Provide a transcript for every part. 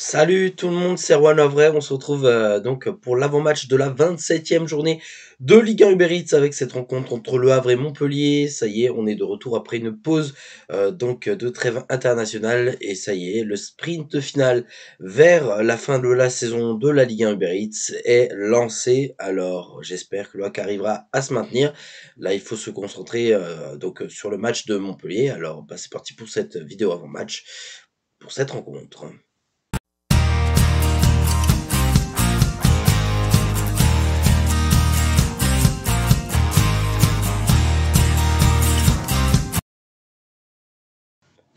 Salut tout le monde, c'est Juan Avray. On se retrouve euh, donc pour l'avant-match de la 27e journée de Ligue 1 Uber Eats avec cette rencontre entre Le Havre et Montpellier. Ça y est, on est de retour après une pause euh, donc de trêve internationale et ça y est, le sprint final vers la fin de la saison de la Ligue 1 Uber Eats est lancé. Alors, j'espère que l'OAC arrivera à se maintenir. Là, il faut se concentrer euh, donc sur le match de Montpellier. Alors, bah, c'est parti pour cette vidéo avant-match pour cette rencontre.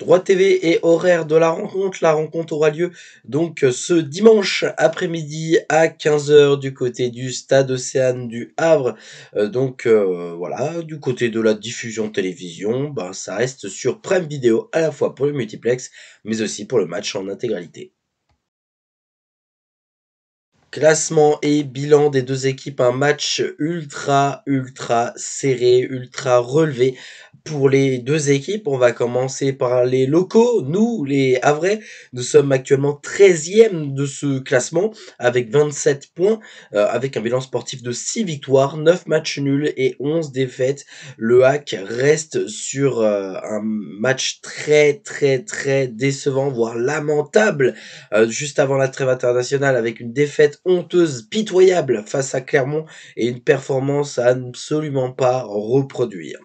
Droit TV et horaire de la rencontre. La rencontre aura lieu donc ce dimanche après-midi à 15h du côté du stade Océane du Havre. Euh, donc euh, voilà, du côté de la diffusion télévision, ben, ça reste sur Prime Video à la fois pour le multiplex mais aussi pour le match en intégralité. Classement et bilan des deux équipes, un match ultra, ultra serré, ultra relevé, pour les deux équipes, on va commencer par les locaux. Nous, les Havrais, nous sommes actuellement 13e de ce classement avec 27 points, euh, avec un bilan sportif de 6 victoires, 9 matchs nuls et 11 défaites. Le Hack reste sur euh, un match très très très décevant, voire lamentable, euh, juste avant la trêve internationale avec une défaite honteuse, pitoyable face à Clermont et une performance à absolument pas reproduire.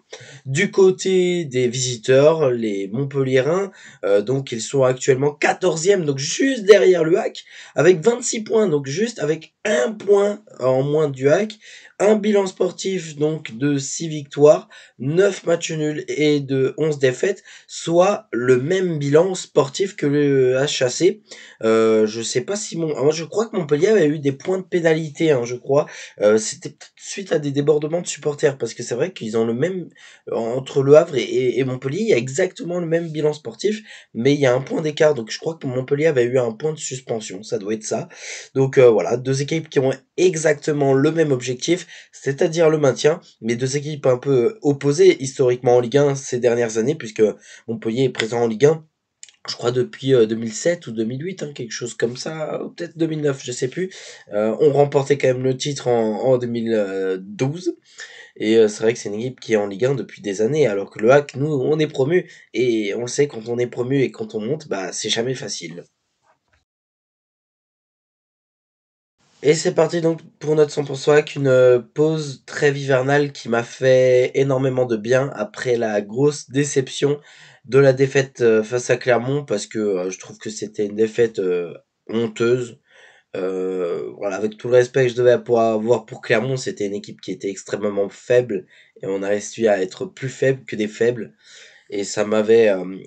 Du coup, des visiteurs, les Montpelliérains, euh, donc ils sont actuellement 14e, donc juste derrière le hack, avec 26 points, donc juste avec un point en moins du hack. Un bilan sportif donc de 6 victoires, 9 matchs nuls et de 11 défaites, soit le même bilan sportif que le HAC. Euh, je sais pas si mon... Ah, je crois que Montpellier avait eu des points de pénalité, hein, je crois. Euh, c'était suite à des débordements de supporters, parce que c'est vrai qu'ils ont le même... Euh, entre le Havre et, Montpellier, il y a exactement le même bilan sportif, mais il y a un point d'écart. Donc je crois que Montpellier avait eu un point de suspension, ça doit être ça. Donc euh, voilà, deux équipes qui ont exactement le même objectif, c'est-à-dire le maintien, mais deux équipes un peu opposées historiquement en Ligue 1 ces dernières années, puisque Montpellier est présent en Ligue 1 je crois depuis 2007 euh, ou 2008, hein, quelque chose comme ça, peut-être 2009, je sais plus. Euh, on remportait quand même le titre en, 2012. Et euh, c'est vrai que c'est une équipe qui est en Ligue 1 depuis des années, alors que le hack, nous, on est promu, et on sait quand on est promu et quand on monte, bah c'est jamais facile. Et c'est parti donc pour notre 100% soi, une pause très hivernale qui m'a fait énormément de bien après la grosse déception de la défaite euh, face à Clermont parce que euh, je trouve que c'était une défaite euh, honteuse. voilà, avec tout le respect que je devais avoir pour Clermont, c'était une équipe qui était extrêmement faible et on a réussi à être plus faible que des faibles et ça m'avait euh,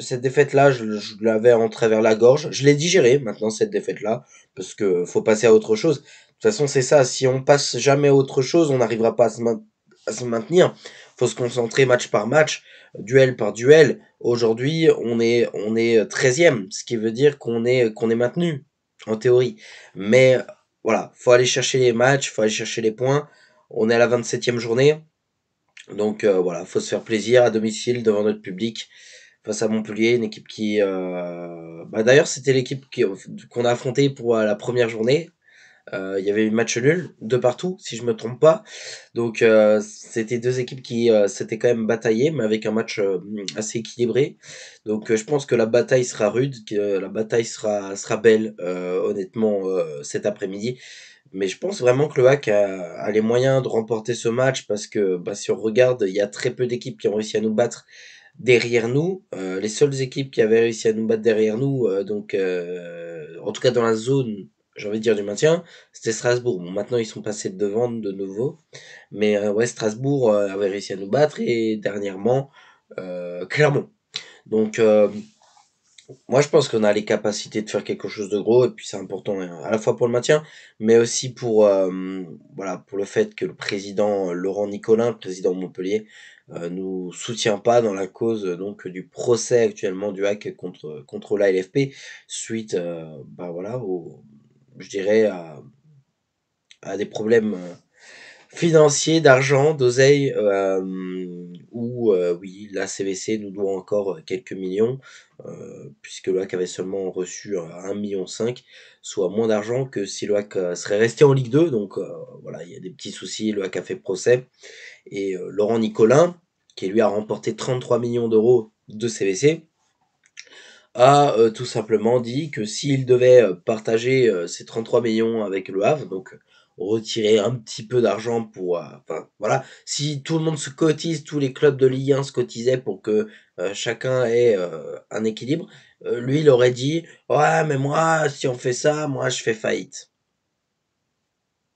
cette défaite là je, l'avais en travers la gorge je l'ai digéré maintenant cette défaite là parce que faut passer à autre chose de toute façon c'est ça si on passe jamais à autre chose on n'arrivera pas à se, à se, maintenir faut se concentrer match par match duel par duel aujourd'hui on est on est 13e ce qui veut dire qu'on est qu'on est maintenu en théorie mais voilà faut aller chercher les matchs faut aller chercher les points on est à la 27e journée donc euh, voilà, faut se faire plaisir à domicile devant notre public face à Montpellier, une équipe qui, euh... bah, d'ailleurs, c'était l'équipe qu'on a affrontée pour euh, la première journée. Euh, il y avait eu match nul de partout, si je me trompe pas. Donc c'était deux équipes qui s'étaient quand même bataillées, mais avec un match assez équilibré. Donc je pense que la bataille sera rude, que la bataille sera sera belle, honnêtement, cet après-midi. Mais je pense vraiment que le hack a, les moyens de remporter ce match parce que bah, si on regarde, il y a très peu d'équipes qui ont réussi à nous battre derrière nous. Euh, les seules équipes qui avaient réussi à nous battre derrière nous, euh, donc euh, en tout cas dans la zone, j'ai envie de dire du maintien, c'était Strasbourg. maintenant ils sont passés devant de nouveau, mais ouais, Strasbourg avait réussi à nous battre et dernièrement Clermont. Donc moi, je pense qu'on a les capacités de faire quelque chose de gros, et puis c'est important hein, à la fois pour le maintien, mais aussi pour, euh, voilà, pour le fait que le président Laurent Nicolin, le président de Montpellier, euh, nous soutient pas dans la cause donc du procès actuellement du hack contre, contre l'ALFP, suite euh, bah, voilà, au, je dirais à, à des problèmes financier, d'argent, d'oseille, euh, ou où euh, oui, la CVC nous doit encore quelques millions, euh, puisque l'OAC avait seulement reçu 1,5 million, soit moins d'argent que si l'OAC serait resté en Ligue 2. Donc voilà, il y a des petits soucis, l'OAC a fait procès. Et Laurent Nicolin, qui lui a remporté 33 millions d'euros de CVC, a tout simplement dit que s'il devait partager ces 33 millions avec le donc retirer un petit peu d'argent pour euh, enfin voilà si tout le monde se cotise tous les clubs de Ligue se cotisaient pour que euh, chacun ait euh, un équilibre lui il aurait dit ouais mais moi si on fait ça moi je fais faillite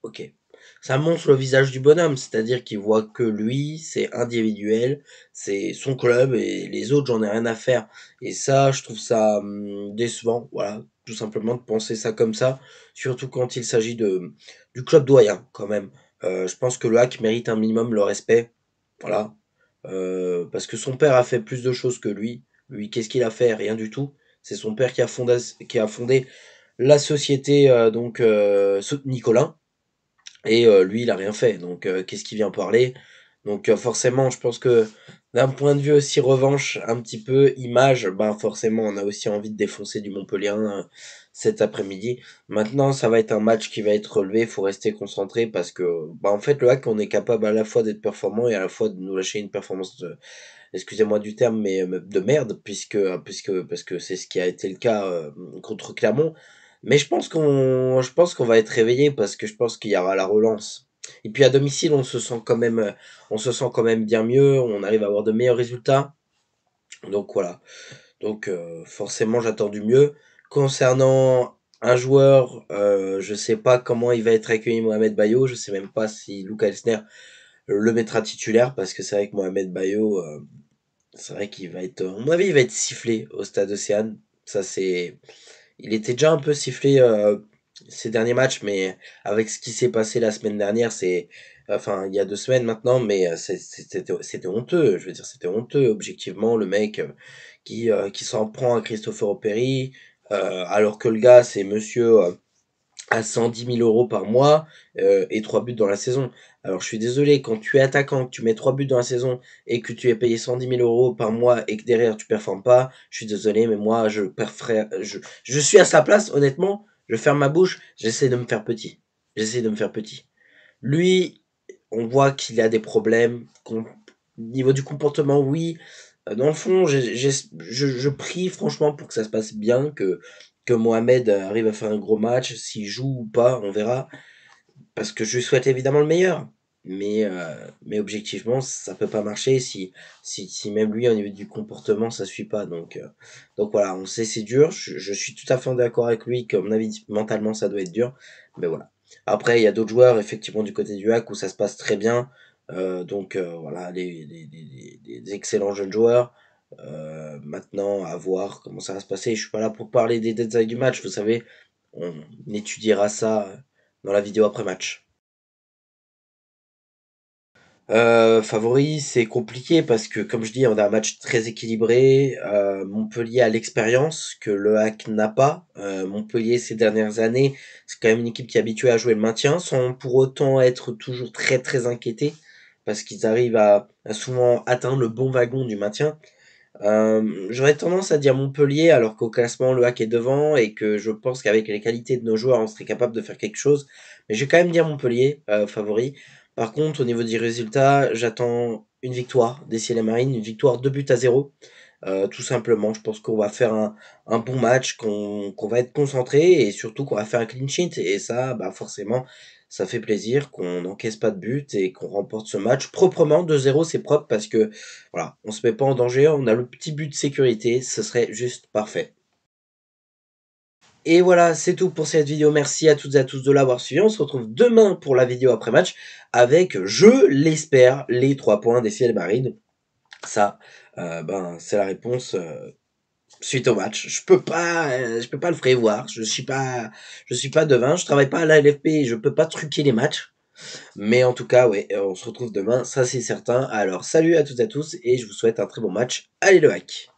ok ça montre le visage du bonhomme, c'est-à-dire qu'il voit que lui, c'est individuel, c'est son club et les autres, j'en ai rien à faire. Et ça, je trouve ça hum, décevant, voilà, tout simplement de penser ça comme ça, surtout quand il s'agit de du club doyen quand même. Euh, je pense que le hack mérite un minimum le respect, voilà, euh, parce que son père a fait plus de choses que lui. Lui, qu'est-ce qu'il a fait Rien du tout. C'est son père qui a fondé, qui a fondé la société euh, euh Nicolas et euh, lui, il a rien fait. Donc, euh, qu'est-ce qu'il vient parler Donc, euh, forcément, je pense que d'un point de vue aussi revanche, un petit peu image, bah forcément, on a aussi envie de défoncer du Montpellier hein, cet après-midi. Maintenant, ça va être un match qui va être relevé. Il faut rester concentré parce que, ben, en fait, le hack, on est capable à la fois d'être performant et à la fois de nous lâcher une performance. De excusez-moi du terme, mais de merde, puisque, puisque parce que c'est ce qui a été le cas contre Clermont. Mais je pense qu'on, je pense qu'on va être réveillé parce que je pense qu'il y aura la relance. Et puis à domicile, on se sent quand même, on se sent quand même bien mieux. On arrive à avoir de meilleurs résultats. Donc voilà. Donc euh, forcément, j'attends du mieux. Concernant un joueur, je euh, je sais pas comment il va être accueilli Mohamed Bayo. Je sais même pas si Luca Elsner le mettra titulaire parce que c'est vrai que Mohamed Bayo, euh, c'est vrai qu'il va être, à mon avis, il va être sifflé au stade Océane. Ça c'est il était déjà un peu sifflé euh, ces derniers matchs, mais avec ce qui s'est passé la semaine dernière, c'est enfin il y a deux semaines maintenant, mais euh, c'était honteux. Je veux dire, c'était honteux objectivement le mec euh, qui qui s'en prend à Christopher Opéry, alors que le gars c'est Monsieur à 110 000 euros par mois euh, et trois buts dans la saison. Alors je suis désolé, quand tu es attaquant, que tu mets trois buts dans la saison et que tu es payé 110 000 euros par mois et que derrière tu performes pas, je suis désolé, mais moi je, je, suis à sa place, honnêtement, je ferme ma bouche, j'essaie de me faire petit. J'essaie de me faire petit. Lui, on voit qu'il a des problèmes. Niveau du comportement, oui. Dans le fond, j je, je prie franchement pour que ça se passe bien, que que Mohamed euh, arrive à faire un gros match. S'il joue ou pas, on verra. Parce que je lui souhaite évidemment le meilleur. Mais, euh, mais objectivement, ça peut pas marcher si, si, même lui, au niveau du comportement, ça suit pas. Donc, euh, donc voilà, on sait c'est dur. Je, suis tout à fait d'accord avec lui que, avis, mentalement, ça doit être dur. Mais voilà. Après, il y a d'autres joueurs, effectivement, du côté du hack où ça se passe très bien. donc voilà, des excellents jeunes joueurs maintenant, à voir comment ça va se passer. Je suis pas là pour parler des détails du match, vous savez. On étudiera ça euh, dans la vidéo après match. Euh, favori, c'est compliqué parce que, comme je dis, on a un match très équilibré. Euh, Montpellier a l'expérience que le Hack n'a pas. Euh, Montpellier, ces dernières années, c'est quand même une équipe qui est habituée à jouer le maintien sans pour autant être toujours très très inquiétée parce qu'ils arrivent à, souvent atteindre le bon wagon du maintien. Euh, j'aurais tendance à dire Montpellier, alors qu'au classement, le hack est devant et que je pense qu'avec les qualités de nos joueurs, on serait capable de faire quelque chose. Mais je vais quand même dire Montpellier, euh, favori. Par contre, au niveau des résultats, j'attends une victoire des Ciel et Marines, une victoire 2 buts à 0. Euh, tout simplement, je pense qu'on va faire un, bon match, qu'on va être concentré et surtout qu'on va faire un clean sheet. Et ça, bah forcément, ça fait plaisir qu'on n'encaisse pas de but et qu'on remporte ce match proprement 2-0 c'est propre parce que voilà on se met pas en danger on a le petit but de sécurité ce serait juste parfait et voilà, c'est tout pour cette vidéo. Merci à toutes et à tous de l'avoir suivi. On se retrouve demain pour la vidéo après match avec, je l'espère, les trois points des ciels Marines. Ça, euh, ben, c'est la réponse euh, suite au match. Je peux pas, euh, je peux pas le prévoir. Je suis pas, je suis pas devin. Je travaille pas à la LFP. je peux pas truquer les matchs. Mais en tout cas, ouais, euh, on se retrouve demain, ça c'est certain. Alors salut à toutes et à tous et je vous souhaite un très bon match. Allez le hack